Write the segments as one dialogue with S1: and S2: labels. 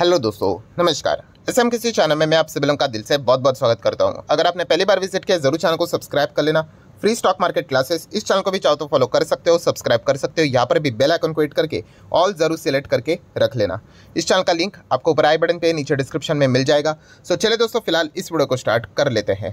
S1: hello दोस्तों नमस्कार S M किसी चैनल में मैं आप सभी लोगों का दिल से बहुत बहुत स्वागत करता हूं अगर आपने पहली बार विजिट किया जरूर चैनल को सब्सक्राइब कर लेना फ्री स्टॉक मार्केट क्लासेस इस चैनल को भी चाहो तो फॉलो कर सकते हो सब्सक्राइब कर सकते हो यहाँ पर भी बेल आइकन को हिट करके ऑल जरूर सेलेक्ट करके रख लेना इस चैनल का लिंक आपको ऊपर आई बटन पे नीचे डिस्क्रिप्शन में मिल जाएगा सो चले दोस्तों फिलहाल इस वीडियो को स्टार्ट कर लेते हैं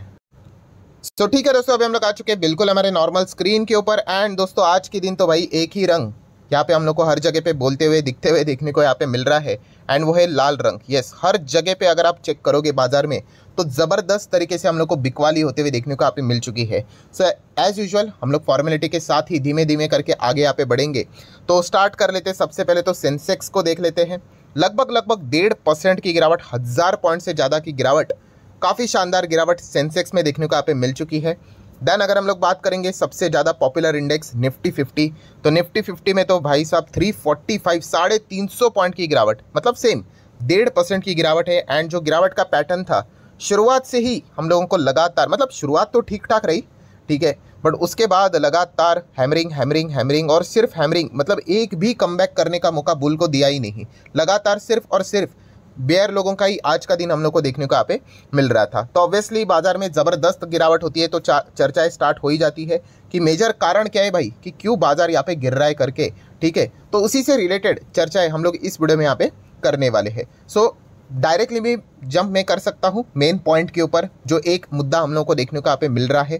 S1: सो ठीक है दोस्तों अभी हम लोग आ चुके हैं बिल्कुल हमारे नॉर्मल स्क्रीन के ऊपर एंड दोस्तों आज के दिन तो भाई एक ही रंग यहाँ पे हम लोग को हर जगह पे बोलते हुए दिखते हुए देखने को यहाँ पे मिल रहा है एंड वो है लाल रंग यस हर जगह पे अगर आप चेक करोगे बाजार में तो ज़बरदस्त तरीके से हम लोग को बिकवाली होते हुए देखने को यहाँ पे मिल चुकी है सो एज़ यूजल हम लोग फॉर्मेलिटी के साथ ही धीमे धीमे करके आगे यहाँ पे बढ़ेंगे तो स्टार्ट कर लेते हैं सबसे पहले तो सेंसेक्स को देख लेते हैं लगभग लगभग डेढ़ परसेंट की गिरावट हज़ार पॉइंट से ज़्यादा की गिरावट काफ़ी शानदार गिरावट सेंसेक्स में देखने को यहाँ पे मिल चुकी है देन अगर हम लोग बात करेंगे सबसे ज़्यादा पॉपुलर इंडेक्स निफ्टी फिफ्टी तो निफ्टी फिफ्टी में तो भाई साहब थ्री फोर्टी फाइव साढ़े तीन सौ पॉइंट की गिरावट मतलब सेम डेढ़ परसेंट की गिरावट है एंड जो गिरावट का पैटर्न था शुरुआत से ही हम लोगों को लगातार मतलब शुरुआत तो ठीक ठाक रही ठीक है बट उसके बाद लगातार हैमरिंग हैमरिंग हैमरिंग और सिर्फ हैमरिंग मतलब एक भी कम करने का मौका बुल को दिया ही नहीं लगातार सिर्फ और सिर्फ बेयर लोगों का ही आज का दिन हम लोग को देखने को यहाँ पे मिल रहा था तो ऑब्वियसली बाजार में ज़बरदस्त गिरावट होती है तो चर्चाएं स्टार्ट हो ही जाती है कि मेजर कारण क्या है भाई कि क्यों बाजार यहाँ पे गिर रहा है करके ठीक है तो उसी से रिलेटेड चर्चाएं हम लोग इस वीडियो में यहाँ पे करने वाले हैं सो so, डायरेक्टली भी जंप मैं कर सकता हूँ मेन पॉइंट के ऊपर जो एक मुद्दा हम लोग को देखने को यहाँ पे मिल रहा है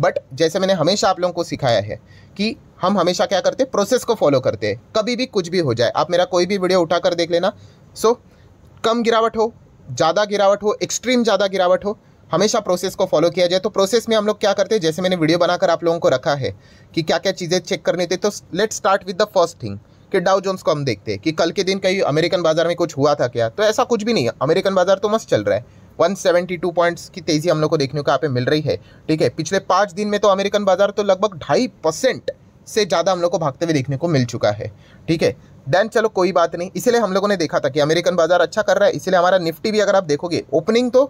S1: बट जैसे मैंने हमेशा आप लोगों को सिखाया है कि हम हमेशा क्या करते हैं प्रोसेस को फॉलो करते हैं कभी भी कुछ भी हो जाए आप मेरा कोई भी वीडियो उठा कर देख लेना सो so, कम गिरावट हो ज़्यादा गिरावट हो एक्सट्रीम ज़्यादा गिरावट हो हमेशा प्रोसेस को फॉलो किया जाए तो प्रोसेस में हम लोग क्या करते हैं जैसे मैंने वीडियो बनाकर आप लोगों को रखा है कि क्या क्या चीज़ें चेक करनी थी तो let start with the first thing कि डाउ जोन्स को हम देखते हैं कि कल के दिन कहीं अमेरिकन बाजार में कुछ हुआ था क्या तो ऐसा कुछ भी नहीं है अमेरिकन बाजार तो मस्त चल रहा है 172 पॉइंट्स की तेज़ी हम लोग को देखने को यहाँ पे मिल रही है ठीक है पिछले पाँच दिन में तो अमेरिकन बाजार तो लगभग ढाई परसेंट से ज़्यादा हम लोग को भागते हुए देखने को मिल चुका है ठीक है देन चलो कोई बात नहीं इसीलिए हम लोगों ने देखा था कि अमेरिकन बाजार अच्छा कर रहा है इसीलिए हमारा निफ्टी भी अगर आप देखोगे ओपनिंग तो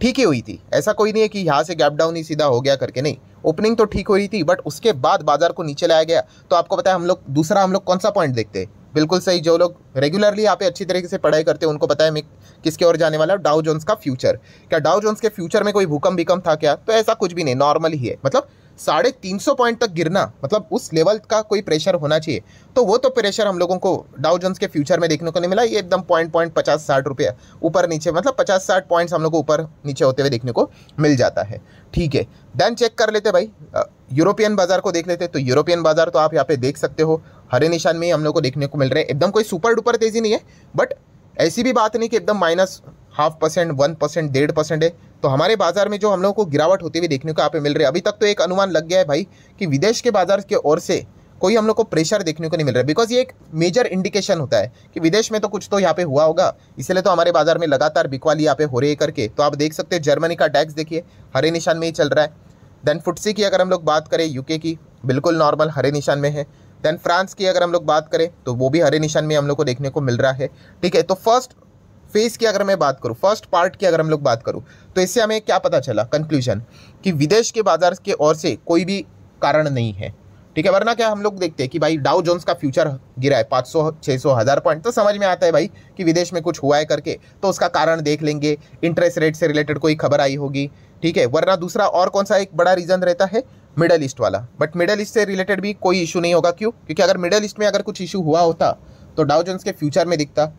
S1: ठीक ही हुई थी ऐसा कोई नहीं है कि यहाँ से गैप डाउन ही सीधा हो गया करके नहीं ओपनिंग तो ठीक हो रही थी बट उसके बाद बाजार को नीचे लाया गया तो आपको पता है हम लोग दूसरा हम लोग कौन सा पॉइंट देखते हैं बिल्कुल सही जो लोग रेगुलरली यहाँ पे अच्छी तरीके से पढ़ाई करते हैं उनको पता है मैं किसके ओर जाने वाला डाउ जोन्स का फ्यूचर क्या डाउ जोन्स के फ्यूचर में कोई भूकंप भीकम था क्या तो ऐसा कुछ भी नहीं नॉर्मल ही है मतलब साढ़े तीन सौ पॉइंट तक गिरना मतलब उस लेवल का कोई प्रेशर होना चाहिए तो वो तो प्रेशर हम लोगों को डाउ जोन्स के फ्यूचर में देखने को नहीं मिला ये एकदम पॉइंट पॉइंट पचास साठ रुपये ऊपर नीचे मतलब पचास साठ पॉइंट्स हम लोग को ऊपर नीचे होते हुए देखने को मिल जाता है ठीक है देन चेक कर लेते भाई यूरोपियन बाजार को देख लेते तो यूरोपियन बाजार तो आप यहाँ पे देख सकते हो हरे निशान में ही हम लोग को देखने को मिल रहे हैं एकदम कोई सुपर डुपर तेज़ी नहीं है बट ऐसी भी बात नहीं कि एकदम minus half percent one percent डेढ़ परसेंट है तो हमारे बाजार में जो हम लोगों को गिरावट होती हुई देखने को यहाँ पे मिल रही है अभी तक तो एक अनुमान लग गया है भाई कि विदेश के बाजार की ओर से कोई हम लोग को प्रेशर देखने को नहीं मिल रहा है बिकॉज ये एक मेजर इंडिकेशन होता है कि विदेश में तो कुछ तो यहाँ पे हुआ होगा इसलिए तो हमारे बाजार में लगातार बिकवाली यहाँ पे हो रही है करके तो आप देख सकते हैं जर्मनी का टैक्स देखिए हरे निशान में ही चल रहा है देन फुटसी की अगर हम लोग बात करें यूके की बिल्कुल नॉर्मल हरे निशान में है देन फ्रांस की अगर हम लोग बात करें तो वो भी हरे निशान में हम लोग को देखने को मिल रहा है ठीक है तो फर्स्ट फेस की अगर मैं बात करूँ फर्स्ट पार्ट की अगर हम लोग बात करूँ तो इससे हमें क्या पता चला कंक्लूजन कि विदेश के बाजार के ओर से कोई भी कारण नहीं है ठीक है वरना क्या हम लोग देखते हैं कि भाई डाउ जोन्स का फ्यूचर गिरा है पाँच सौ छः सौ हज़ार पॉइंट तो समझ में आता है भाई कि विदेश में कुछ हुआ है करके तो उसका कारण देख लेंगे इंटरेस्ट रेट से रिलेटेड कोई खबर आई होगी ठीक है वरना दूसरा और कौन सा एक बड़ा रीज़न रहता है मिडल ईस्ट वाला बट मिडल ईस्ट से रिलेटेड भी कोई इशू नहीं होगा क्यों क्योंकि अगर मिडल ईस्ट में अगर कुछ इशू हुआ होता तो डाउ जोन्स के फ्यूचर में दिखता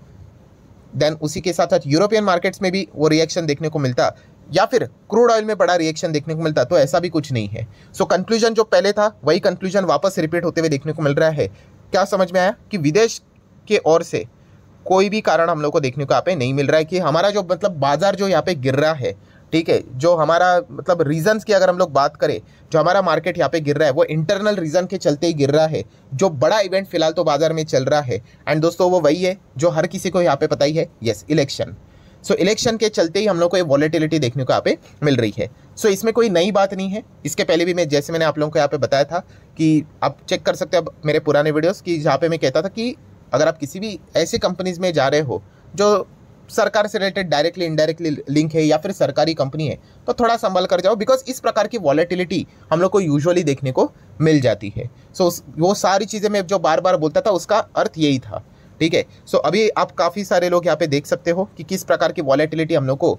S1: देन उसी के साथ साथ यूरोपियन मार्केट्स में भी वो रिएक्शन देखने को मिलता या फिर क्रूड ऑयल में बड़ा रिएक्शन देखने को मिलता तो ऐसा भी कुछ नहीं है सो so, कंक्लूजन जो पहले था वही कंक्लूजन वापस रिपीट होते हुए देखने को मिल रहा है क्या समझ में आया कि विदेश के ओर से कोई भी कारण हम लोग को देखने को यहाँ पे नहीं मिल रहा है कि हमारा जो मतलब बाजार जो यहाँ पे गिर रहा है ठीक है जो हमारा मतलब रीजंस की अगर हम लोग बात करें जो हमारा मार्केट यहाँ पे गिर रहा है वो इंटरनल रीजन के चलते ही गिर रहा है जो बड़ा इवेंट फिलहाल तो बाजार में चल रहा है एंड दोस्तों वो वही है जो हर किसी को यहाँ पे पता ही है यस इलेक्शन सो इलेक्शन के चलते ही हम लोग को ये वॉलेटिलिटी देखने को यहाँ पे मिल रही है सो so, इसमें कोई नई बात नहीं है इसके पहले भी मैं जैसे मैंने आप लोगों को यहाँ पे बताया था कि आप चेक कर सकते हो अब मेरे पुराने वीडियोस कि जहाँ पे मैं कहता था कि अगर आप किसी भी ऐसे कंपनीज में जा रहे हो जो सरकार से रिलेटेड डायरेक्टली इनडायरेक्टली लिंक है या फिर सरकारी कंपनी है तो थोड़ा संभल कर जाओ बिकॉज इस प्रकार की वॉलेटिलिटी हम लोग को यूजुअली देखने को मिल जाती है सो so, वो सारी चीज़ें मैं जो बार बार बोलता था उसका अर्थ यही था ठीक है सो अभी आप काफ़ी सारे लोग यहाँ पे देख सकते हो कि किस प्रकार की वॉलेटिलिटी हम लोग को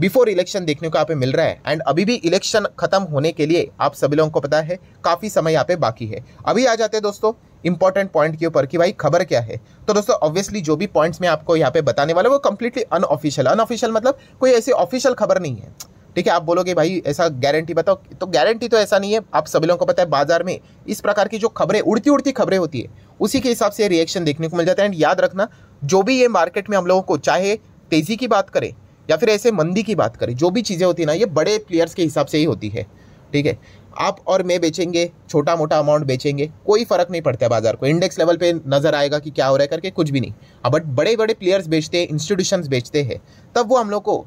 S1: बिफोर इलेक्शन देखने को यहाँ पे मिल रहा है एंड अभी भी इलेक्शन खत्म होने के लिए आप सभी लोगों को पता है काफ़ी समय यहाँ पे बाकी है अभी आ जाते हैं दोस्तों इंपॉर्टेंट पॉइंट के ऊपर कि भाई खबर क्या है तो दोस्तों ऑब्वियसली जो भी पॉइंट्स मैं आपको यहाँ पे बताने वाला वो कंप्लीटली अनऑफिशियल अनऑफिशियल मतलब कोई ऐसी ऑफिशियल खबर नहीं है ठीक है आप बोलोगे भाई ऐसा गारंटी बताओ तो गारंटी तो ऐसा नहीं है आप सभी लोगों को पता है बाजार में इस प्रकार की जो खबरें उड़ती उड़ती खबरें होती है उसी के हिसाब से रिएक्शन देखने को मिल जाता है एंड याद रखना जो भी ये मार्केट में हम लोगों को चाहे तेज़ी की बात करें या फिर ऐसे मंदी की बात करें जो भी चीज़ें होती है ना ये बड़े प्लेयर्स के हिसाब से ही होती है ठीक है आप और मैं बेचेंगे छोटा मोटा अमाउंट बेचेंगे कोई फ़र्क नहीं पड़ता है बाजार को इंडेक्स लेवल पे नज़र आएगा कि क्या हो रहा है करके कुछ भी नहीं अब बट बड़े बड़े प्लेयर्स बेचते हैं इंस्टीट्यूशंस बेचते हैं तब वो हम लोग को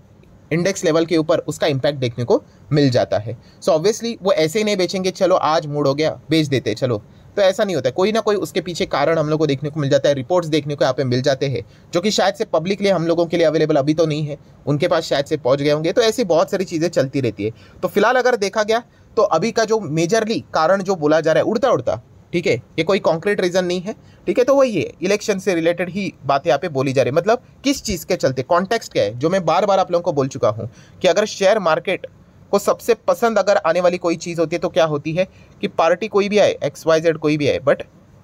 S1: इंडेक्स लेवल के ऊपर उसका इम्पैक्ट देखने को मिल जाता है सो so ऑब्वियसली वो ऐसे ही नहीं बेचेंगे चलो आज मूड हो गया बेच देते चलो तो ऐसा नहीं होता कोई ना कोई उसके पीछे कारण हम लोग को देखने को मिल जाता है रिपोर्ट्स देखने को यहाँ पे मिल जाते हैं जो कि शायद से पब्लिकली हम लोगों के लिए अवेलेबल अभी तो नहीं है उनके पास शायद से पहुँच गए होंगे तो ऐसी बहुत सारी चीज़ें चलती रहती है तो फिलहाल अगर देखा गया तो अभी का जो मेजरली कारण जो बोला जा रहा है उड़ता उड़ता ठीक है ये कोई कॉन्क्रीट रीज़न नहीं है ठीक है तो वही है इलेक्शन से रिलेटेड ही बातें यहाँ पे बोली जा रही है मतलब किस चीज़ के चलते कॉन्टेक्स्ट क्या है जो मैं बार बार आप लोगों को बोल चुका हूँ कि अगर शेयर मार्केट को सबसे पसंद अगर आने वाली कोई चीज़ होती है तो क्या होती है कि पार्टी कोई भी आए एक्स वाई जेड कोई भी आए बट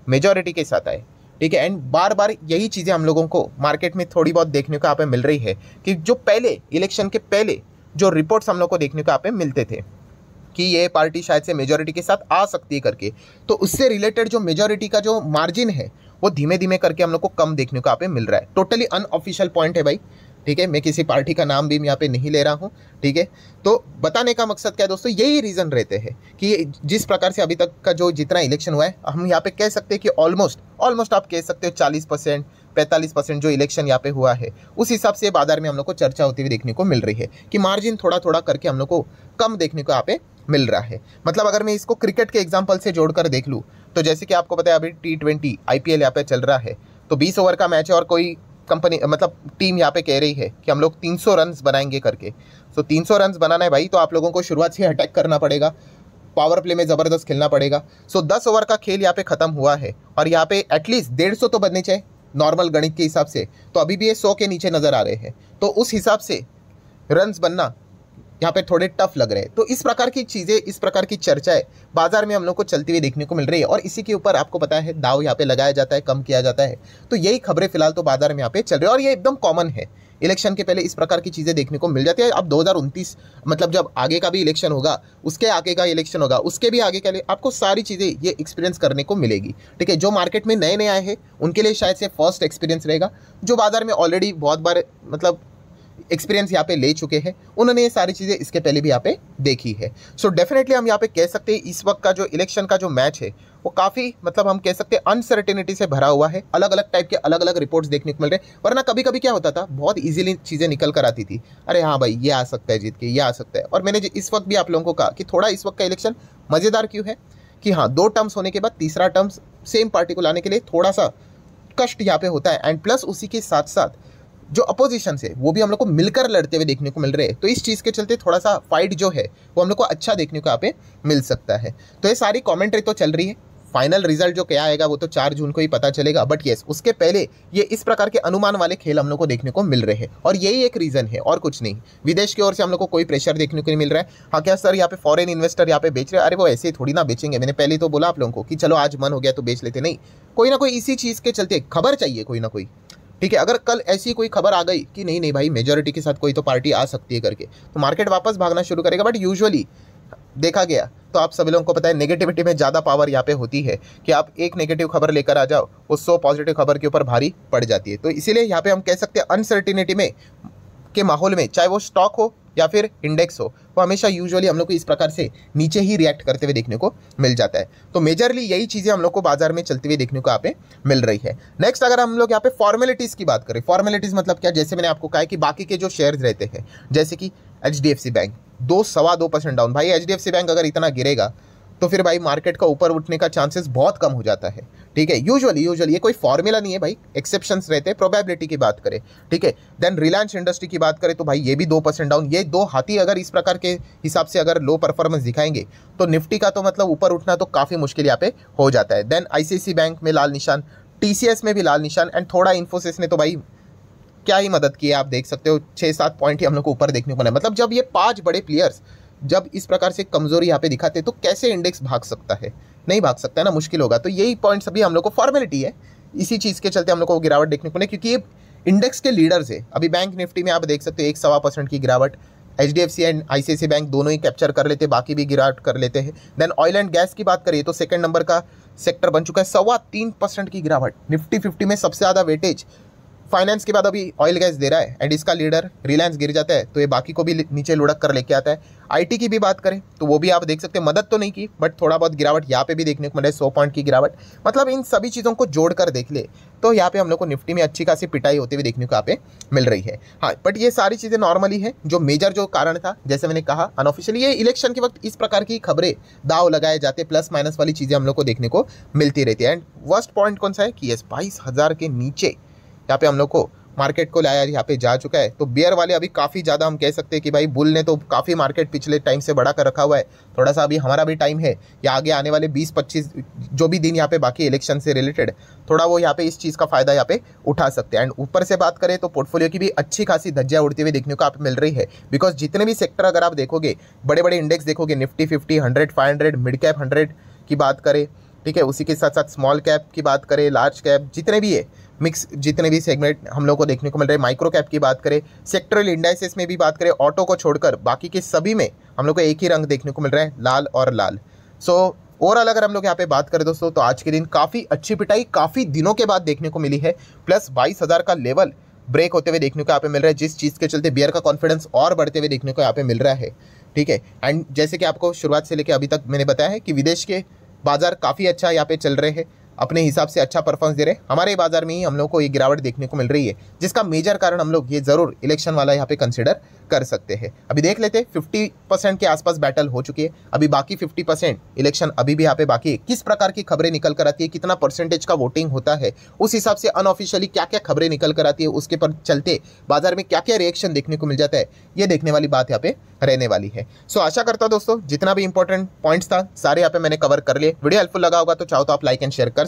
S1: मेजोरिटी के साथ आए ठीक है एंड बार बार यही चीज़ें हम लोगों को मार्केट में थोड़ी बहुत देखने को यहाँ पे मिल रही है कि जो पहले इलेक्शन के पहले जो रिपोर्ट्स हम लोग को देखने को यहाँ पे मिलते थे कि ये पार्टी शायद से मेजोरिटी के साथ आ सकती है करके तो उससे रिलेटेड जो मेजोरिटी का जो मार्जिन है वो धीमे धीमे करके हम लोग को कम देखने को यहाँ पे मिल रहा है टोटली अनऑफिशियल पॉइंट है भाई ठीक है मैं किसी पार्टी का नाम भी यहाँ पे नहीं ले रहा हूँ ठीक है तो बताने का मकसद क्या है दोस्तों यही रीज़न रहते हैं कि जिस प्रकार से अभी तक का जो जितना इलेक्शन हुआ है हम यहाँ पे कह सकते हैं कि ऑलमोस्ट ऑलमोस्ट आप कह सकते हो चालीस परसेंट पैंतालीस परसेंट जो इलेक्शन यहाँ पे हुआ है उस हिसाब से बाजार में हम लोग को चर्चा होती हुई देखने को मिल रही है कि मार्जिन थोड़ा थोड़ा करके हम लोग को कम देखने को यहाँ पे मिल रहा है मतलब अगर मैं इसको क्रिकेट के एग्जाम्पल से जोड़कर देख लूँ तो जैसे कि आपको पता है अभी T twenty I P L यहाँ पे चल रहा है तो बीस ओवर का मैच है और कोई कंपनी मतलब टीम यहाँ पे कह रही है कि हम लोग सौ रन बनाएंगे करके सो तो तीन सौ रन बनाना है भाई तो आप लोगों को शुरुआत से अटैक करना पड़ेगा पावर प्ले में ज़बरदस्त खेलना पड़ेगा सो so, 10 ओवर का खेल यहाँ पे ख़त्म हुआ है और यहाँ पे एटलीस्ट डेढ़ सौ तो बनने चाहिए नॉर्मल गणित के हिसाब से तो अभी भी ये सौ के नीचे नज़र आ रहे हैं तो उस हिसाब से रन्स बनना यहाँ पे थोड़े टफ लग रहे हैं तो इस प्रकार की चीज़ें इस प्रकार की चर्चाएं बाजार में हम लोग को चलती हुई देखने को मिल रही है और इसी के ऊपर आपको पता है दाव यहाँ पे लगाया जाता है कम किया जाता है तो यही खबरें फिलहाल तो बाजार में यहाँ पे चल रही है और ये एकदम कॉमन है इलेक्शन के पहले इस प्रकार की चीज़ें देखने को मिल जाती है अब दो मतलब जब आगे का भी इलेक्शन होगा उसके आगे का इलेक्शन होगा उसके भी आगे के लिए आपको सारी चीज़ें ये एक्सपीरियंस करने को मिलेगी ठीक है जो मार्केट में नए नए आए हैं उनके लिए शायद से फर्स्ट एक्सपीरियंस रहेगा जो बाज़ार में ऑलरेडी बहुत बार मतलब एक्सपीरियंस यहाँ पे ले चुके हैं उन्होंने ये सारी चीज़ें इसके पहले भी यहाँ पे देखी है सो so डेफिनेटली हम यहाँ पे कह सकते हैं इस वक्त का जो इलेक्शन का जो मैच है वो काफ़ी मतलब हम कह सकते हैं अनसर्टेनिटी से भरा हुआ है अलग अलग टाइप के अलग अलग रिपोर्ट्स देखने को मिल रहे हैं वरना कभी कभी क्या होता था बहुत ईजिली चीज़ें निकल कर आती थी अरे हाँ भाई ये आ सकता है जीत के ये आ सकता है और मैंने इस वक्त भी आप लोगों को कहा कि थोड़ा इस वक्त का इलेक्शन मज़ेदार क्यों है कि हाँ दो टर्म्स होने के बाद तीसरा टर्म्स सेम पार्टी को लाने के लिए थोड़ा सा कष्ट यहाँ पे होता है एंड प्लस उसी के साथ साथ जो अपोजिशन से वो भी हम लोग को मिलकर लड़ते हुए देखने को मिल रहे हैं तो इस चीज़ के चलते थोड़ा सा फाइट जो है वो हम लोग को अच्छा देखने को यहाँ पे मिल सकता है तो ये सारी कॉमेंट्री तो चल रही है फाइनल रिजल्ट जो क्या आएगा वो तो चार जून को ही पता चलेगा बट येस उसके पहले ये इस प्रकार के अनुमान वाले खेल हम लोग को देखने को मिल रहे हैं और यही एक रीज़न है और कुछ नहीं विदेश की ओर से हम लोग को कोई प्रेशर देखने को नहीं मिल रहा है हाँ क्या सर यहाँ पे फॉरेन इन्वेस्टर यहाँ पे बेच रहे अरे वो ऐसे ही थोड़ी ना बेचेंगे मैंने पहले तो बोला आप लोगों को कि चलो आज मन हो गया तो बेच लेते नहीं कोई ना कोई इसी चीज़ के चलते खबर चाहिए कोई ना कोई ठीक है अगर कल ऐसी कोई खबर आ गई कि नहीं नहीं भाई मेजोरिटी के साथ कोई तो पार्टी आ सकती है करके तो मार्केट वापस भागना शुरू करेगा बट यूजुअली देखा गया तो आप सभी लोगों को पता है नेगेटिविटी में ज़्यादा पावर यहाँ पे होती है कि आप एक नेगेटिव खबर लेकर आ जाओ वो सौ पॉजिटिव खबर के ऊपर भारी पड़ जाती है तो इसीलिए यहाँ पे हम कह सकते हैं अनसर्टिनिटी में के माहौल में चाहे वो स्टॉक हो या फिर इंडेक्स हो वो हमेशा यूजुअली हम लोग को इस प्रकार से नीचे ही रिएक्ट करते हुए देखने को मिल जाता है तो मेजरली यही चीज़ें हम लोग को बाजार में चलते हुए देखने को यहाँ पे मिल रही है नेक्स्ट अगर हम लोग यहाँ पे फॉर्मेलिटीज़ की बात करें फॉर्मेलिटीज़ मतलब क्या जैसे मैंने आपको कहा कि बाकी के जो शेयर रहते हैं जैसे कि एच बैंक दो सवा दो परसेंट डाउन भाई एच बैंक अगर इतना गिरेगा तो फिर भाई मार्केट का ऊपर उठने का चांसेस बहुत कम हो जाता है ठीक है यूजुअली यूजुअली ये कोई फॉर्मूला नहीं है भाई एक्सेप्शंस रहते हैं प्रोबेबिलिटी की बात करें ठीक है देन रिलायंस इंडस्ट्री की बात करें तो भाई ये भी दो परसेंट डाउन ये दो हाथी अगर इस प्रकार के हिसाब से अगर लो परफॉर्मेंस दिखाएंगे तो निफ्टी का तो मतलब ऊपर उठना तो काफ़ी मुश्किल यहाँ पे हो जाता है देन आई बैंक में लाल निशान टीसीएस में भी लाल निशान एंड थोड़ा इन्फोसिस ने तो भाई क्या ही मदद की है आप देख सकते हो छः सात पॉइंट ही हम लोग को ऊपर देखने को मिला मतलब जब ये पांच बड़े प्लेयर्स जब इस प्रकार से कमज़ोरी यहाँ पे दिखाते तो कैसे इंडेक्स भाग सकता है नहीं भाग सकता है ना मुश्किल होगा तो यही पॉइंट अभी हम लोग को फॉर्मेलिटी है इसी चीज़ के चलते हम लोग को गिरावट देखने को मिले क्योंकि ये इंडेक्स के लीडर्स है अभी बैंक निफ्टी में आप देख सकते हो एक सवा परसेंट की गिरावट H D F C and I C C bank दोनों ही कैप्चर कर लेते हैं बाकी भी गिरावट कर लेते हैं देन ऑयल एंड गैस की बात करिए तो सेकंड नंबर का सेक्टर बन चुका है सवा तीन परसेंट की गिरावट निफ्टी फिफ्टी में सबसे ज़्यादा वेटेज फाइनेंस के बाद अभी ऑयल गैस दे रहा है एंड इसका लीडर रिलायंस गिर जाता है तो ये बाकी को भी नीचे लुढ़क कर लेके आता है आईटी की भी बात करें तो वो भी आप देख सकते हैं मदद तो नहीं की बट थोड़ा बहुत गिरावट यहाँ पे भी देखने को मिले सौ पॉइंट की गिरावट मतलब इन सभी चीज़ों को जोड़ कर देख ले तो यहाँ पे हम लोग को निफ्टी में अच्छी खासी पिटाई होते हुए देखने को यहाँ पे मिल रही है हाँ बट ये सारी चीज़ें नॉर्मली है जो मेजर जो कारण था जैसे मैंने कहा अनऑफिशियली ये इलेक्शन के वक्त इस प्रकार की खबरें दाव लगाए जाते प्लस माइनस वाली चीज़ें हम लोग को देखने को मिलती रहती है एंड वर्स्ट पॉइंट कौन सा है कि ये बाईस के नीचे यहाँ पे हम लोग को मार्केट को लाया यहाँ पे जा चुका है तो बियर वाले अभी काफ़ी ज़्यादा हम कह सकते हैं कि भाई बुल ने तो काफ़ी मार्केट पिछले टाइम से बढ़ा कर रखा हुआ है थोड़ा सा अभी हमारा भी टाइम है या आगे आने वाले 20-25 जो भी दिन यहाँ पे बाकी इलेक्शन से रिलेटेड थोड़ा वो यहाँ पे इस चीज़ का फ़ायदा यहाँ पे उठा सकते हैं एंड ऊपर से बात करें तो पोर्टफोलियो की भी अच्छी खासी धज्जियाँ उड़ती हुई देखने को आप मिल रही है बिकॉज जितने भी सेक्टर अगर आप देखोगे बड़े बड़े इंडेक्स देखोगे Nifty fifty hundred five hundred mid cap hundred की बात करें ठीक है उसी के साथ साथ स्मॉल कैप की बात करें लार्ज कैप जितने भी है मिक्स जितने भी सेगमेंट हम लोग को देखने को मिल रहे हैं माइक्रो कैप की बात करें सेक्टरल इंडाइसेस में भी बात करें ऑटो को छोड़कर बाकी के सभी में हम लोग को एक ही रंग देखने को मिल रहा है लाल और लाल सो so, ओवरऑल अगर हम लोग यहाँ पे बात करें दोस्तों तो आज के दिन काफ़ी अच्छी पिटाई काफ़ी दिनों के बाद देखने को मिली है प्लस बाईस हज़ार का लेवल ब्रेक होते हुए देखने को यहाँ पे मिल रहा है जिस चीज़ के चलते बियर का कॉन्फिडेंस और बढ़ते हुए देखने को यहाँ पे मिल रहा है ठीक है एंड जैसे कि आपको शुरुआत से लेकर अभी तक मैंने बताया है कि विदेश के बाज़ार काफ़ी अच्छा यहाँ पे चल रहे हैं अपने हिसाब से अच्छा परफॉर्मेंस दे रहे हैं हमारे बाजार में ही हम लोग को ये गिरावट देखने को मिल रही है जिसका मेजर कारण हम लोग ये ज़रूर इलेक्शन वाला यहाँ पे कंसिडर कर सकते हैं अभी देख लेते फिफ्टी परसेंट के आसपास बैटल हो चुकी है अभी बाकी फिफ्टी परसेंट इलेक्शन अभी भी यहाँ पे बाकी है किस प्रकार की खबरें निकल कर आती है कितना परसेंटेज का वोटिंग होता है उस हिसाब से अनऑफिशियली क्या क्या खबरें निकल कर आती है उसके पर चलते बाजार में क्या क्या रिएक्शन देखने को मिल जाता है ये देखने वाली बात यहाँ पे रहने वाली है सो आशा करता दोस्तों जितना भी इंपॉर्टेंट पॉइंट्स था सारे यहाँ पे मैंने कवर कर लिए वीडियो हेल्पफुल लगा होगा तो चाहो तो आप लाइक एंड शेयर कर